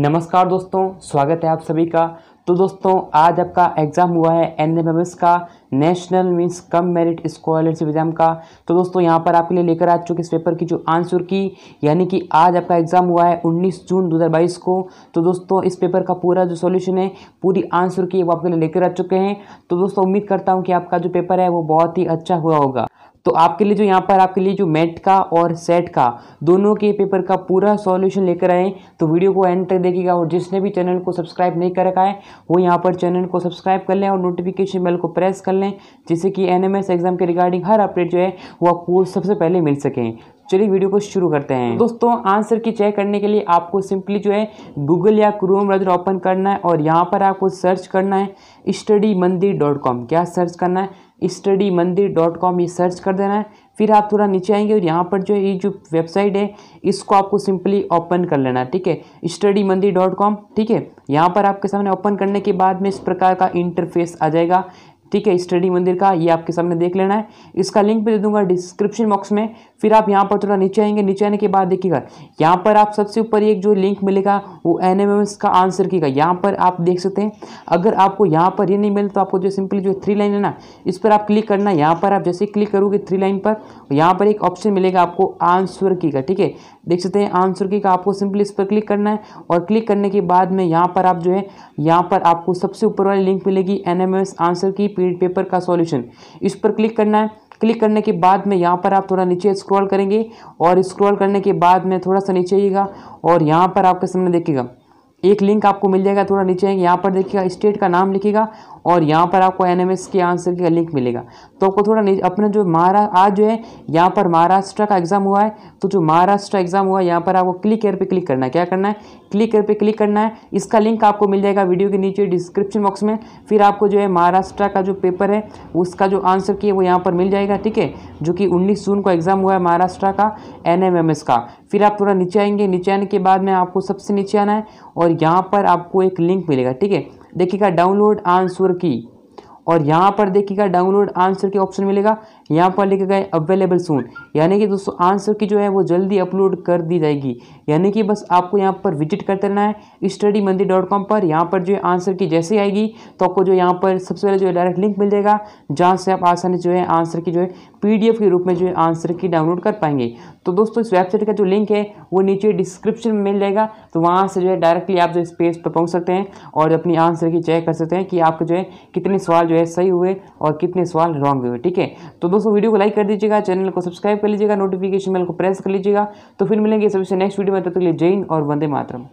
नमस्कार दोस्तों स्वागत है आप सभी का तो दोस्तों आज आपका एग्ज़ाम हुआ है एन एम एम एस का national means cum merit scholarship exam का तो दोस्तों यहाँ पर आपके लिए लेकर आ चुके इस पेपर की जो आंसर की यानी कि आज आपका एग्ज़ाम हुआ है 19 जून 2022 को तो दोस्तों इस पेपर का पूरा जो सॉल्यूशन है पूरी आंसर की वो आपके लिए लेकर आ चुके हैं तो दोस्तों उम्मीद करता हूँ कि आपका जो पेपर है वो बहुत ही अच्छा हुआ होगा तो आपके लिए जो यहाँ पर आपके लिए जो मेट का और सेट का दोनों के पेपर का पूरा सॉल्यूशन लेकर आए तो वीडियो को एंड तक देखिएगा और जिसने भी चैनल को सब्सक्राइब नहीं कर रखा है वो यहाँ पर चैनल को सब्सक्राइब कर लें और नोटिफिकेशन बेल को प्रेस कर लें जिससे कि एन एग्ज़ाम के रिगार्डिंग हर अपडेट जो है वो आपको सबसे पहले मिल सकें चलिए वीडियो को शुरू करते हैं दोस्तों आंसर की चेक करने के लिए आपको सिंपली जो है गूगल या क्रोम ब्राउजर ओपन करना है और यहाँ पर आपको सर्च करना है स्टडी मंदिर डॉट कॉम क्या सर्च करना है स्टडी मंदिर डॉट कॉम ये सर्च कर देना है फिर आप थोड़ा नीचे आएंगे और यहाँ पर जो ये जो वेबसाइट है इसको आपको सिंपली ओपन कर लेना है ठीक है स्टडी मंदिर डॉट कॉम ठीक है यहाँ पर आपके सामने ओपन करने के बाद में इस प्रकार का इंटरफेस आ जाएगा ठीक है स्टडी मंदिर का ये आपके सामने देख लेना है इसका लिंक भी दे दूंगा डिस्क्रिप्शन बॉक्स में फिर आप यहाँ पर थोड़ा नीचे आएंगे नीचे आने के बाद देखिएगा यहाँ पर आप सबसे ऊपर एक जो लिंक मिलेगा वो एन का आंसर कीगा यहाँ पर आप देख सकते हैं अगर आपको यहाँ पर ये नहीं मिले तो आपको जो सिंपली जो थ्री लाइन है ना इस पर आप क्लिक करना है यहाँ पर आप जैसे क्लिक करोगे थ्री लाइन पर यहाँ पर एक ऑप्शन मिलेगा आपको आंसर की का ठीक है देख सकते हैं आंसर की का आपको सिंपली इस पर क्लिक करना है और क्लिक करने के बाद में यहाँ पर आप जो है यहाँ पर आपको सबसे ऊपर वाली लिंक मिलेगी एन आंसर की पेपर का सॉल्यूशन इस पर क्लिक करना है क्लिक करने के बाद में यहाँ पर आप थोड़ा नीचे स्क्रॉल करेंगे और स्क्रॉल करने के बाद में थोड़ा सा नीचे आइएगा और यहाँ पर आपके सामने देखिएगा एक लिंक आपको मिल जाएगा थोड़ा नीचे आएंगे यहाँ पर देखिएगा स्टेट का नाम लिखेगा और यहाँ पर आपको एन के आंसर का लिंक मिलेगा तो आपको थोड़ा अपने जो महारा आज जो है यहाँ पर महाराष्ट्र का एग्ज़ाम हुआ है तो जो महाराष्ट्र एग्ज़ाम हुआ है यहाँ पर आपको क्लिक एयर पे क्लिक करना है क्या करना है क्लिक एयर पे क्लिक करना है इसका लिंक आपको मिल जाएगा वीडियो के नीचे डिस्क्रिप्शन बॉक्स में फिर आपको जो है महाराष्ट्र का जो पेपर है उसका जो आंसर की है वो यहाँ पर मिल जाएगा ठीक है जो कि उन्नीस जून को एग्ज़ाम हुआ है महाराष्ट्र का एन का फिर आप थोड़ा नीचे आएंगे नीचे आने के बाद में आपको सबसे नीचे आना है और यहाँ पर आपको एक लिंक मिलेगा ठीक है देखिएगा डाउनलोड आंसर की और यहाँ पर देखिएगा डाउनलोड आंसर के ऑप्शन मिलेगा यहाँ पर लिखा गया अवेलेबल सून यानी कि दोस्तों आंसर की जो है वो जल्दी अपलोड कर दी जाएगी यानी कि बस आपको यहाँ पर विजिट करते रहना है स्टडी मंदिर डॉट कॉम पर यहाँ पर जो है आंसर की जैसे आएगी तो आपको जो यहाँ पर सबसे पहले जो है डायरेक्ट लिंक मिल जाएगा जहाँ से आप आसानी जो है आंसर की जो है एफ के रूप में जो है आंसर की डाउनलोड कर पाएंगे तो दोस्तों इस वेबसाइट का जो लिंक है वो नीचे डिस्क्रिप्शन में मिल जाएगा तो वहाँ से जो है डायरेक्टली आप जो इस पेज पर पहुँच सकते हैं और अपनी आंसर की चेक कर सकते हैं कि आपके जो है कितने सवाल जो है है सही हुए और कितने सवाल रॉन्ग हुए ठीक है तो दोस्तों वीडियो को लाइक कर दीजिएगा चैनल को सब्सक्राइब कर लीजिएगा नोटिफिकेशन बेल को प्रेस कर लीजिएगा तो फिर मिलेंगे सबसे नेक्स्ट वीडियो में तब तक लिए और वंदे मातरम